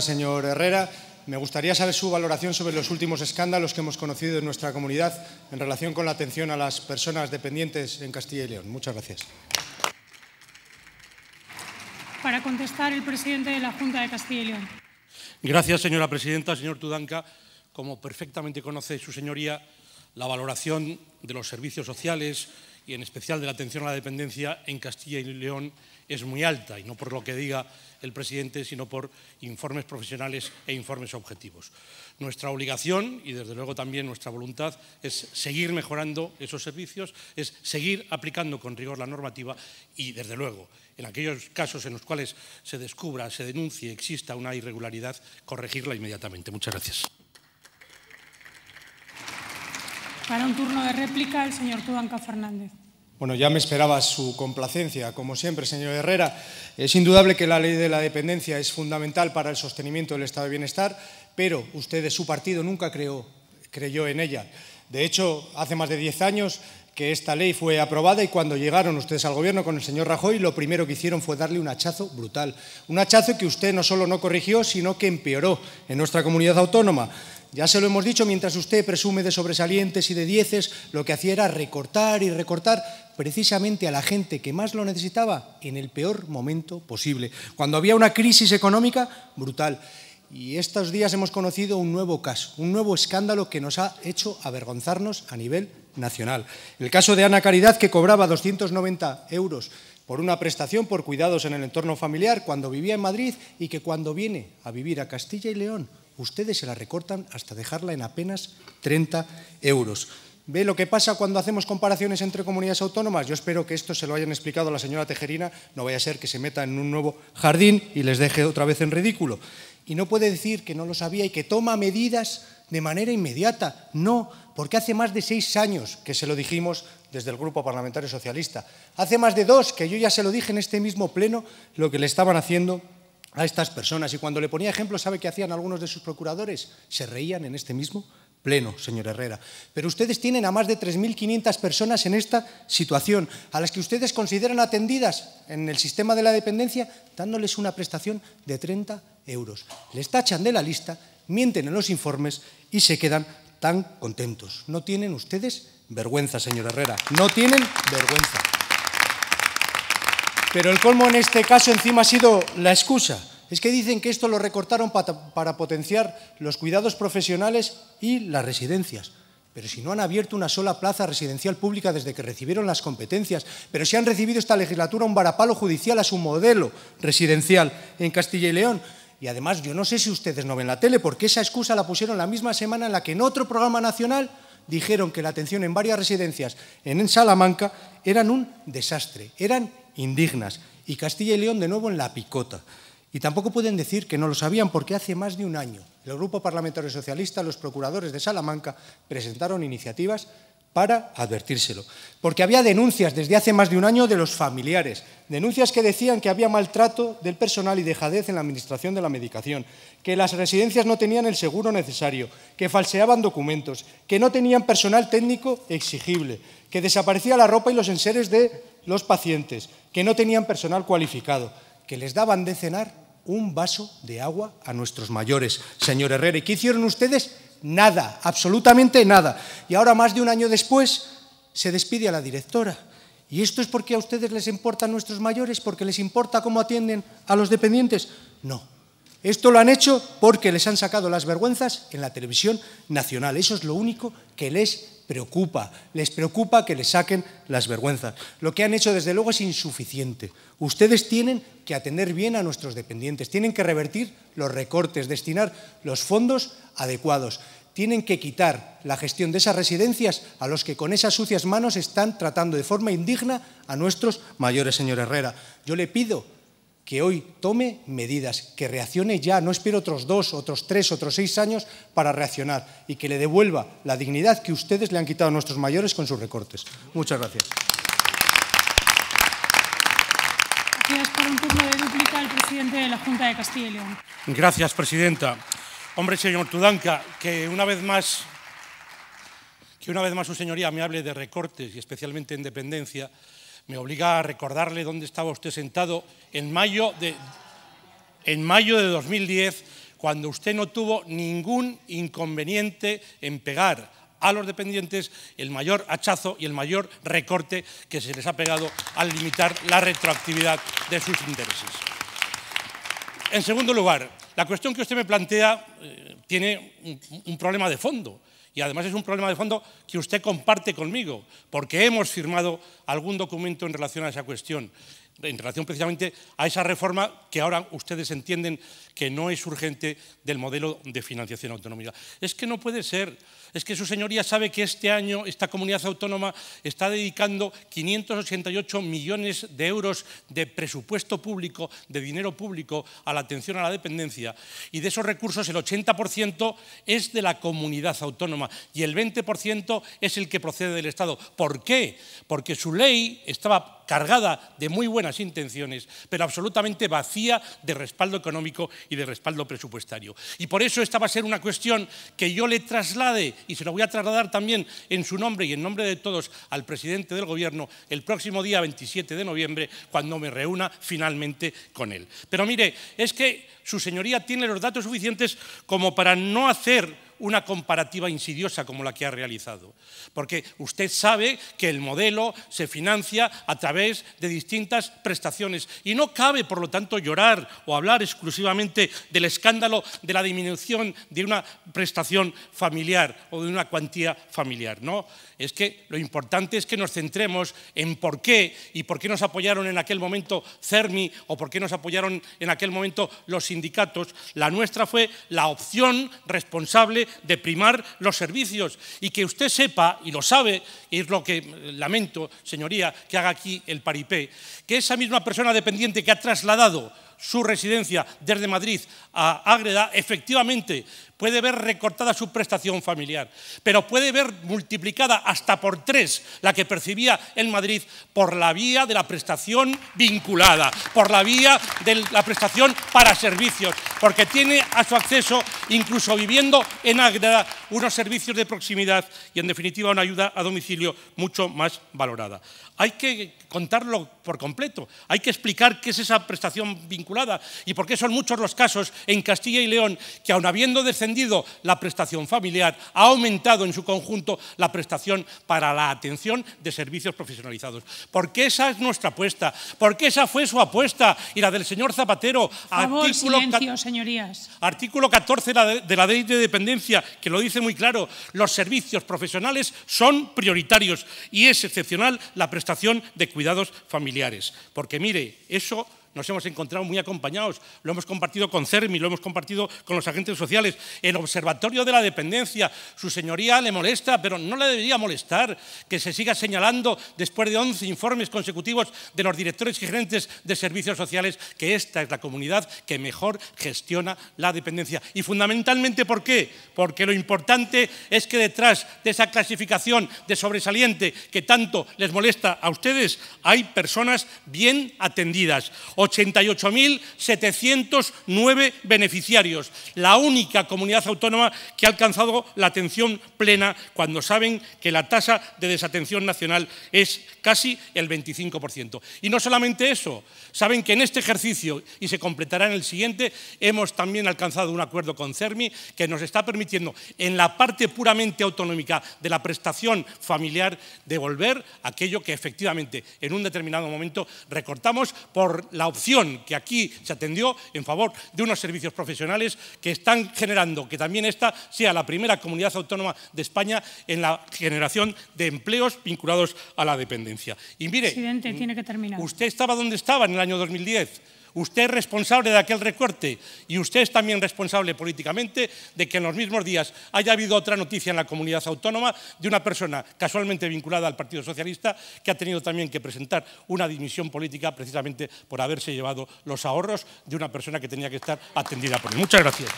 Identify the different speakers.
Speaker 1: Señor Herrera, me gustaría saber su valoración sobre los últimos escándalos que hemos conocido en nuestra comunidad en relación con la atención a las personas dependientes en Castilla y León. Muchas gracias. Para contestar, el presidente de la Junta de Castilla y León.
Speaker 2: Gracias, señora presidenta. Señor Tudanca, como perfectamente conoce su señoría, la valoración de los servicios sociales y en especial de la atención a la dependencia en Castilla y León es muy alta, y no por lo que diga el presidente, sino por informes profesionales e informes objetivos. Nuestra obligación, y desde luego también nuestra voluntad, es seguir mejorando esos servicios, es seguir aplicando con rigor la normativa y, desde luego, en aquellos casos en los cuales se descubra, se denuncie, exista una irregularidad, corregirla inmediatamente. Muchas gracias.
Speaker 1: Para un turno de réplica, el señor Tubanca Fernández.
Speaker 2: Bueno, ya me esperaba
Speaker 1: su complacencia, como siempre, señor Herrera. Es indudable que la ley de la dependencia es fundamental para el sostenimiento del estado de bienestar, pero usted de su partido nunca creó, creyó en ella. De hecho, hace más de diez años que esta ley fue aprobada y cuando llegaron ustedes al gobierno con el señor Rajoy, lo primero que hicieron fue darle un hachazo brutal. Un hachazo que usted no solo no corrigió, sino que empeoró en nuestra comunidad autónoma. Ya se lo hemos dicho, mientras usted presume de sobresalientes y de dieces, lo que hacía era recortar y recortar precisamente a la gente que más lo necesitaba en el peor momento posible, cuando había una crisis económica brutal. Y estos días hemos conocido un nuevo caso, un nuevo escándalo que nos ha hecho avergonzarnos a nivel nacional. El caso de Ana Caridad, que cobraba 290 euros por una prestación por cuidados en el entorno familiar cuando vivía en Madrid y que cuando viene a vivir a Castilla y León Ustedes se la recortan hasta dejarla en apenas 30 euros. ¿Ve lo que pasa cuando hacemos comparaciones entre comunidades autónomas? Yo espero que esto se lo hayan explicado a la señora Tejerina, no vaya a ser que se meta en un nuevo jardín y les deje otra vez en ridículo. Y no puede decir que no lo sabía y que toma medidas de manera inmediata. No, porque hace más de seis años que se lo dijimos desde el Grupo Parlamentario Socialista. Hace más de dos que yo ya se lo dije en este mismo pleno lo que le estaban haciendo a estas personas. Y cuando le ponía ejemplo, ¿sabe qué hacían algunos de sus procuradores? Se reían en este mismo pleno, señor Herrera. Pero ustedes tienen a más de 3.500 personas en esta situación, a las que ustedes consideran atendidas en el sistema de la dependencia, dándoles una prestación de 30 euros. Les tachan de la lista, mienten en los informes y se quedan tan contentos. No tienen ustedes vergüenza, señor Herrera. No tienen vergüenza. Pero el colmo en este caso encima ha sido la excusa. Es que dicen que esto lo recortaron para, potenciar los cuidados profesionales y las residencias. Pero si no han abierto una sola plaza residencial pública desde que recibieron las competencias, pero si han recibido esta legislatura un varapalo judicial a su modelo residencial en Castilla y León. Y además, yo no sé si ustedes no ven la tele, porque esa excusa la pusieron la misma semana en la que en otro programa nacional dijeron que la atención en varias residencias en Salamanca eran un desastre, eran indignas. Y Castilla y León de nuevo en la picota. Y tampoco pueden decir que no lo sabían porque hace más de un año el Grupo Parlamentario Socialista, los procuradores de Salamanca, presentaron iniciativas para advertírselo. Porque había denuncias desde hace más de un año de los familiares, denuncias que decían que había maltrato del personal y dejadez en la administración de la medicación, que las residencias no tenían el seguro necesario, que falseaban documentos, que no tenían personal técnico exigible, que desaparecía la ropa y los enseres de los pacientes que no tenían personal cualificado, que les daban de cenar un vaso de agua a nuestros mayores, señor Herrera. ¿Y qué hicieron ustedes? Nada, absolutamente nada. Y ahora, más de un año después, se despide a la directora. ¿Y esto es porque a ustedes les importan nuestros mayores? ¿Porque les importa cómo atienden a los dependientes? No, esto lo han hecho porque les han sacado las vergüenzas en la televisión nacional. Eso es lo único que les preocupa. Les preocupa que les saquen las vergüenzas. Lo que han hecho, desde luego, es insuficiente. Ustedes tienen que atender bien a nuestros dependientes, tienen que revertir los recortes, destinar los fondos adecuados tienen que quitar la gestión de esas residencias a los que con esas sucias manos están tratando de forma indigna a nuestros mayores, señor Herrera. Yo le pido que hoy tome medidas, que reaccione ya, no espere otros dos, otros tres, otros seis años para reaccionar y que le devuelva la dignidad que ustedes le han quitado a nuestros mayores con sus recortes. Muchas gracias. Gracias por un turno de duplica al presidente de la Junta de Castilla y León.
Speaker 2: Gracias, presidenta. Hombre, señor Tudanca, que una vez más que una vez más su señoría me hable de recortes y especialmente en dependencia, me obliga a recordarle dónde estaba usted sentado en mayo de, en mayo de 2010, cuando usted no tuvo ningún inconveniente en pegar a los dependientes el mayor hachazo y el mayor recorte que se les ha pegado al limitar la retroactividad de sus intereses. En segundo lugar, la cuestión que usted me plantea eh, tiene un problema de fondo y además es un problema de fondo que usted comparte conmigo, porque hemos firmado algún documento en relación a esa cuestión en relación precisamente a esa reforma que ahora ustedes entienden que no es urgente del modelo de financiación autonómica. Es que no puede ser, es que su señoría sabe que este año esta comunidad autónoma está dedicando 588 millones de euros de presupuesto público, de dinero público, a la atención a la dependencia y de esos recursos el 80% es de la comunidad autónoma y el 20% es el que procede del Estado. ¿Por qué? Porque su ley estaba cargada de muy buenas intenciones, pero absolutamente vacía de respaldo económico y de respaldo presupuestario. Y por eso esta va a ser una cuestión que yo le traslade, y se la voy a trasladar también en su nombre y en nombre de todos al presidente del Gobierno el próximo día 27 de noviembre, cuando me reúna finalmente con él. Pero mire, es que su señoría tiene los datos suficientes como para no hacer una comparativa insidiosa como la que ha realizado. Porque usted sabe que el modelo se financia a través de distintas prestaciones y no cabe, por lo tanto, llorar o hablar exclusivamente del escándalo de la disminución de una prestación familiar o de una cuantía familiar. No, es que lo importante es que nos centremos en por qué y por qué nos apoyaron en aquel momento CERMI o por qué nos apoyaron en aquel momento los sindicatos. La nuestra fue la opción responsable de primar los servicios y que usted sepa, y lo sabe, y es lo que lamento, señoría, que haga aquí el paripé, que esa misma persona dependiente que ha trasladado su residencia desde Madrid a Ágreda, efectivamente puede ver recortada su prestación familiar, pero puede ver multiplicada hasta por tres la que percibía en Madrid por la vía de la prestación vinculada, por la vía de la prestación para servicios, porque tiene a su acceso, incluso viviendo en Ágreda, unos servicios de proximidad y, en definitiva, una ayuda a domicilio mucho más valorada. Hay que contarlo por completo, hay que explicar qué es esa prestación vinculada y porque son muchos los casos en Castilla y León que aun habiendo descendido la prestación familiar, ha aumentado en su conjunto la prestación para la atención de servicios profesionalizados. Porque esa es nuestra apuesta, porque esa fue su apuesta y la del señor Zapatero. artículo, Artículo 14 de la ley de dependencia, que lo dice muy claro, los servicios profesionales son prioritarios y es excepcional la prestación de cuidados familiares. Porque mire, eso nos hemos encontrado muy acompañados, lo hemos compartido con CERMI, lo hemos compartido con los agentes sociales, el Observatorio de la Dependencia, su señoría le molesta, pero no le debería molestar que se siga señalando después de 11 informes consecutivos de los directores y gerentes de servicios sociales que esta es la comunidad que mejor gestiona la dependencia. Y fundamentalmente, ¿por qué? Porque lo importante es que detrás de esa clasificación de sobresaliente que tanto les molesta a ustedes, hay personas bien atendidas. 88.709 beneficiarios, la única comunidad autónoma que ha alcanzado la atención plena cuando saben que la tasa de desatención nacional es casi el 25%. Y no solamente eso, saben que en este ejercicio, y se completará en el siguiente, hemos también alcanzado un acuerdo con CERMI que nos está permitiendo en la parte puramente autonómica de la prestación familiar devolver aquello que efectivamente en un determinado momento recortamos por la opción que aquí se atendió en favor de unos servicios profesionales que están generando que también esta sea la primera comunidad autónoma de España en la generación de empleos vinculados a la dependencia. Y mire, mm, usted estaba donde estaba en el año 2010 Usted es responsable de aquel recorte y usted es también responsable políticamente de que en los mismos días haya habido otra noticia en la comunidad autónoma de una persona casualmente vinculada al Partido Socialista que ha tenido también que presentar una dimisión política precisamente por haberse llevado los ahorros de una persona que tenía que estar atendida por él. Muchas gracias.